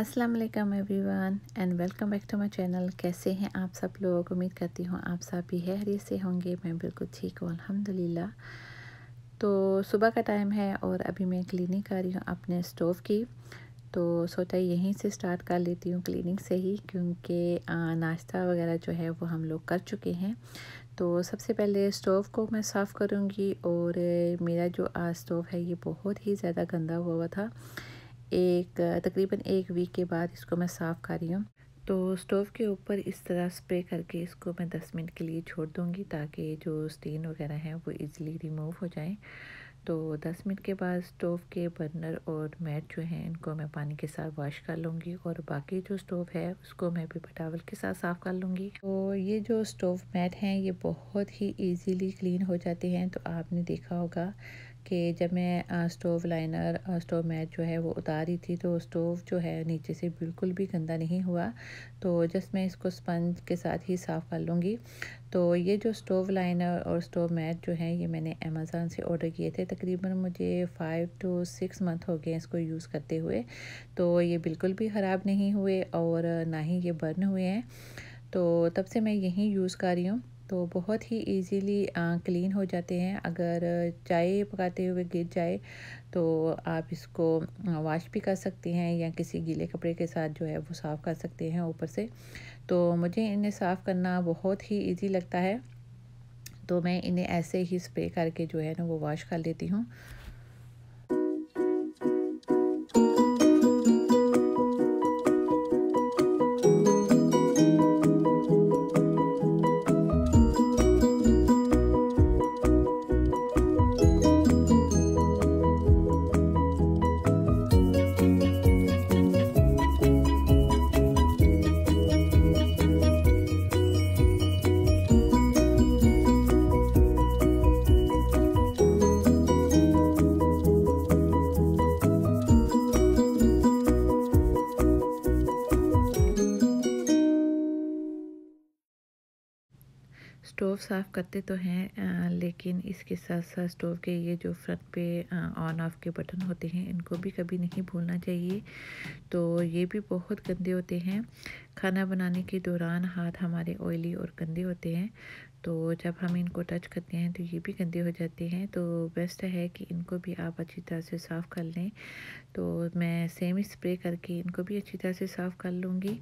अस्सलाम वालेकुम everyone and welcome back to my channel कैसे हैं आप सब लोग उम्मीद करती हूँ आप सब भी हैरी से होंगे मैं बिल्कुल ठीक हूँ अल्हम्दुलिल्लाह तो सुबह का टाइम है और अभी मैं क्लीनिंग कर रही हूँ अपने स्टोव की तो सोचा यहीं से स्टार्ट कर लेती हूँ क्लीनिंग से ही क्योंकि नाश्ता वगैरह जो है वो हम लोग कर चुके हैं तो सबसे पहले स्टोव को मैं साफ़ करूँगी और मेरा जो स्टोव है ये बहुत ही ज़्यादा गंदा हुआ था एक तकरीबन एक वीक के बाद इसको मैं साफ़ कर रही हूँ तो स्टोव के ऊपर इस तरह स्प्रे करके इसको मैं दस मिनट के लिए छोड़ दूँगी ताकि जो स्टेन वगैरह हैं वो इज़िली रिमूव हो जाएँ तो दस मिनट के बाद स्टोव के बर्नर और मैट जो हैं इनको मैं पानी के साथ वॉश कर लूँगी और बाकी जो स्टोव है उसको मैं पेपर टावल के साथ साफ़ कर लूँगी तो ये जो स्टोव मैट हैं ये बहुत ही इजीली क्लीन हो जाते हैं तो आपने देखा होगा कि जब मैं स्टोव लाइनर स्टोव मैट जो है वो उतारी थी तो स्टोव जो है नीचे से बिल्कुल भी गंदा नहीं हुआ तो जस्ट मैं इसको स्पंज के साथ ही साफ़ कर लूँगी तो ये जो स्टोव लाइनर और स्टोव मैट जो है ये मैंने अमेज़ोन से ऑर्डर किए थे तकरीबन मुझे फ़ाइव टू सिक्स मंथ हो गए इसको यूज़ करते हुए तो ये बिल्कुल भी ख़राब नहीं हुए और ना ही ये बर्न हुए हैं तो तब से मैं यहीं यूज़ कर रही हूँ तो बहुत ही इजीली क्लीन हो जाते हैं अगर चाय पकाते हुए गिर जाए तो आप इसको वाश भी कर सकते हैं या किसी गीले कपड़े के साथ जो है वो साफ़ कर सकते हैं ऊपर से तो मुझे इन्हें साफ़ करना बहुत ही इजी लगता है तो मैं इन्हें ऐसे ही स्प्रे करके जो है ना वो वाश कर लेती हूँ स्टोव साफ़ करते तो हैं लेकिन इसके साथ साथ स्टोव के ये जो फ्रंट पे ऑन ऑफ के बटन होते हैं इनको भी कभी नहीं भूलना चाहिए तो ये भी बहुत गंदे होते हैं खाना बनाने के दौरान हाथ हमारे ऑयली और गंदे होते हैं तो जब हम इनको टच करते हैं तो ये भी गंदे हो जाते हैं तो बेस्ट है कि इनको भी आप अच्छी तरह से साफ़ कर लें तो मैं सेम स्प्रे करके इनको भी अच्छी तरह से साफ़ कर लूँगी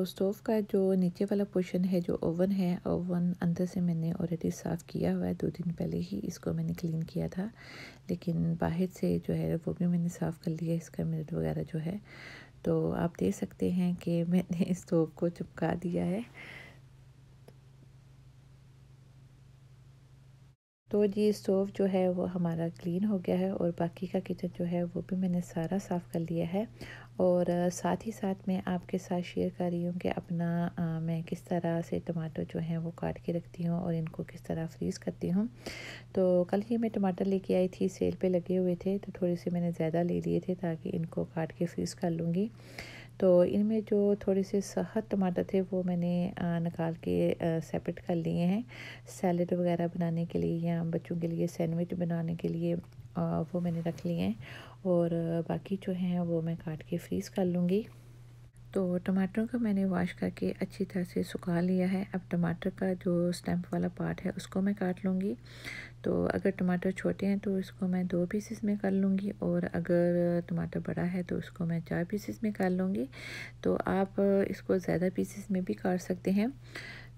तो स्टोव का जो नीचे वाला पोर्शन है जो ओवन है ओवन अंदर से मैंने ऑलरेडी साफ़ किया हुआ है दो दिन पहले ही इसको मैंने क्लीन किया था लेकिन बाहर से जो है वो भी मैंने साफ़ कर लिया इसका मिनट वगैरह जो है तो आप देख सकते हैं कि मैंने स्टोव को चिपका दिया है तो जी स्टोव जो है वो हमारा क्लीन हो गया है और बाकी का किचन जो है वो भी मैंने सारा साफ़ कर लिया है और साथ ही साथ मैं आपके साथ शेयर कर रही हूँ कि अपना आ, मैं किस तरह से टमाटर जो हैं वो काट के रखती हूँ और इनको किस तरह फ्रीज़ करती हूँ तो कल ही मैं टमाटर लेके आई थी सेल पे लगे हुए थे तो थोड़े से मैंने ज़्यादा ले लिए थे ताकि इनको काट के फ्रीज़ कर लूँगी तो इनमें जो थोड़े से सहद टमाटर थे वो मैंने निकाल के सेपरेट कर लिए हैं सैलड वगैरह बनाने के लिए या बच्चों के लिए सैंडविच बनाने के लिए वो मैंने रख लिए हैं और बाकी जो हैं वो मैं काट के फ्रीज़ कर लूँगी तो टमाटरों को मैंने वॉश करके अच्छी तरह से सुखा लिया है अब टमाटर का जो स्टैम्प वाला पार्ट है उसको मैं काट लूँगी तो अगर टमाटर छोटे हैं तो इसको मैं दो पीसेस में कर लूँगी और अगर टमाटर बड़ा है तो उसको मैं चार पीसेस में कर लूँगी तो आप इसको ज़्यादा पीसेस में भी काट सकते हैं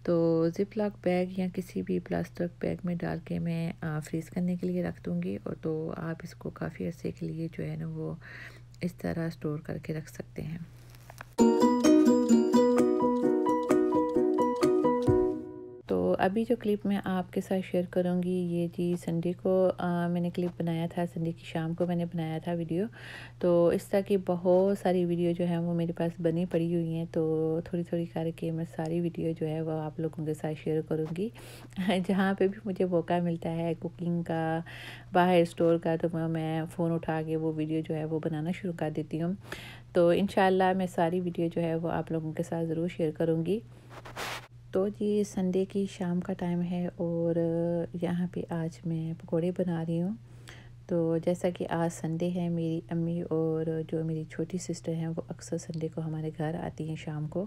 तो जिप लॉक बैग या किसी भी प्लास्टिक बैग में डाल के मैं फ्रीज़ करने के लिए रख दूँगी और तो आप इसको काफ़ी अर्से के लिए जो है ना वो इस तरह स्टोर करके रख सकते हैं Thank you. अभी जो क्लिप मैं आपके साथ शेयर करूँगी ये जी संडे को आ, मैंने क्लिप बनाया था संडे की शाम को मैंने बनाया था वीडियो तो इस तरह की बहुत सारी वीडियो जो है वो मेरे पास बनी पड़ी हुई हैं तो थोड़ी थोड़ी करके मैं सारी वीडियो जो है वो आप लोगों के साथ शेयर करूँगी जहाँ पर भी मुझे मौका मिलता है कुकिंग का बाहर स्टोर का तो मैं फ़ोन उठा के वो वीडियो जो है वो बनाना शुरू कर देती हूँ तो इन मैं सारी वीडियो जो है वो आप लोगों के साथ ज़रूर शेयर करूँगी तो ये संडे की शाम का टाइम है और यहाँ पे आज मैं पकोड़े बना रही हूँ तो जैसा कि आज संडे है मेरी अम्मी और जो मेरी छोटी सिस्टर हैं वो अक्सर संडे को हमारे घर आती हैं शाम को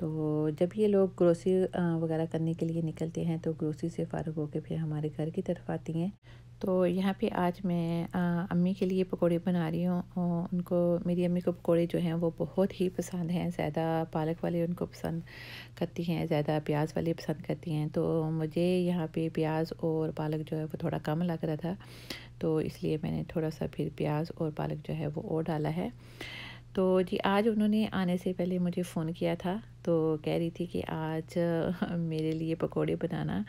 तो जब ये लोग ग्रोसरी वगैरह करने के लिए निकलते हैं तो ग्रोसरी से फ़ारग होकर फिर हमारे घर की तरफ आती हैं तो यहाँ पे आज मैं आ, अम्मी के लिए पकोड़े बना रही हूँ उनको मेरी अम्मी को पकोड़े जो हैं वो बहुत ही पसंद हैं ज़्यादा पालक वाले उनको पसंद करती हैं ज़्यादा प्याज वाले पसंद करती हैं तो मुझे यहाँ पे प्याज और पालक जो है वो थोड़ा कम लग रहा था तो इसलिए मैंने थोड़ा सा फिर प्याज और पालक जो है वो और डाला है तो जी आज उन्होंने आने से पहले मुझे फ़ोन किया था तो कह रही थी कि आज मेरे लिए पकौड़े बनाना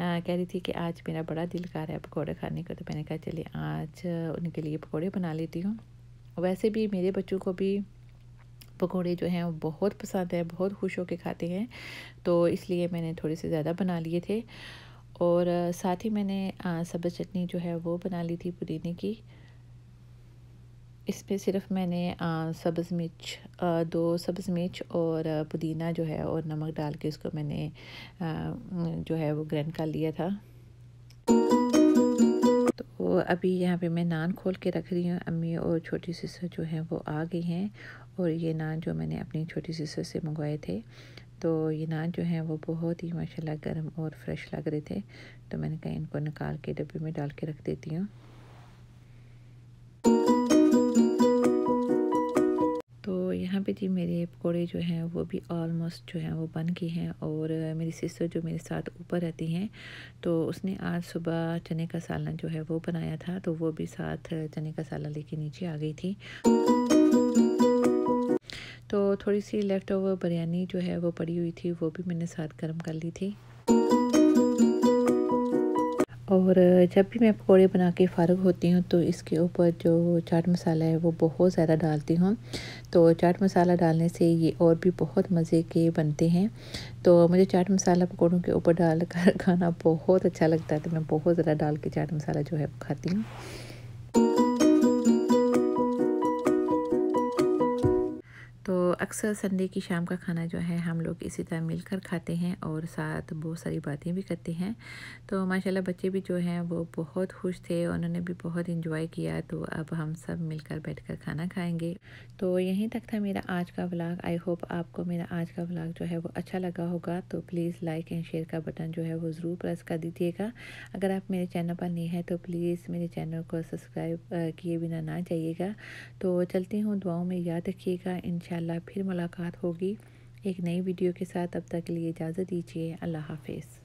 कह रही थी कि आज मेरा बड़ा दिल कर रहा है पकौड़े खाने का तो मैंने कहा चलिए आज उनके लिए पकौड़े बना लेती हूँ वैसे भी मेरे बच्चों को भी पकौड़े जो हैं वो बहुत पसंद है बहुत खुश होकर खाते हैं तो इसलिए मैंने थोड़े से ज़्यादा बना लिए थे और साथ ही मैंने सब्ज़ चटनी जो है वो बना ली थी पुदीने की इसमें सिर्फ मैंने सब्ज़ मिर्च दो सब्ज़ मिर्च और पुदीना जो है और नमक डाल के इसको मैंने जो है वो ग्रैंड कर लिया था तो अभी यहाँ पे मैं नान खोल के रख रही हूँ अम्मी और छोटी सिस्टर जो हैं वो आ गई हैं और ये नान जो मैंने अपनी छोटी सिस्टर से मंगवाए थे तो ये नान जो हैं वो बहुत ही माशाल्लाह गर्म और फ्रेश लग रहे थे तो मैंने कहा इनको निकाल के डब्बे में डाल के रख देती हूँ यहाँ पे जी मेरे पकौड़े जो हैं वो भी ऑलमोस्ट जो हैं वो बन गए हैं और मेरी सिस्टर जो मेरे साथ ऊपर रहती हैं तो उसने आज सुबह चने का सालन जो है वो बनाया था तो वो भी साथ चने का सालन लेके नीचे आ गई थी तो थोड़ी सी लेफ़्ट ओवर बिरयानी जो है वो पड़ी हुई थी वो भी मैंने साथ गर्म कर ली थी और जब भी मैं पकौड़े बना के फ़ारग होती हूँ तो इसके ऊपर जो चाट मसाला है वो बहुत ज़्यादा डालती हूँ तो चाट मसाला डालने से ये और भी बहुत मज़े के बनते हैं तो मुझे चाट मसाला पकौड़ों के ऊपर डाल कर खाना बहुत अच्छा लगता है तो मैं बहुत ज़्यादा डाल के चाट मसाला जो है खाती हूँ अक्सर संडे की शाम का खाना जो है हम लोग इसी तरह मिलकर खाते हैं और साथ बहुत सारी बातें भी करते हैं तो माशाल्लाह बच्चे भी जो हैं वो बहुत खुश थे उन्होंने भी बहुत इंजॉय किया तो अब हम सब मिलकर बैठकर खाना खाएंगे तो यहीं तक था मेरा आज का व्लाग आई होप आपको मेरा आज का व्लाग जो है वो अच्छा लगा होगा तो प्लीज़ लाइक एंड शेयर का बटन जो है वो ज़रूर प्रेस कर दीजिएगा अगर आप मेरे चैनल पर नहीं हैं तो प्लीज़ मेरे चैनल को सब्सक्राइब किए बिना ना जाइएगा तो चलती हूँ दुआओं में याद रखिएगा इन फिर मुलाकात होगी एक नई वीडियो के साथ अब तक के लिए इजाज़त दीजिए अल्लाह हाफिज़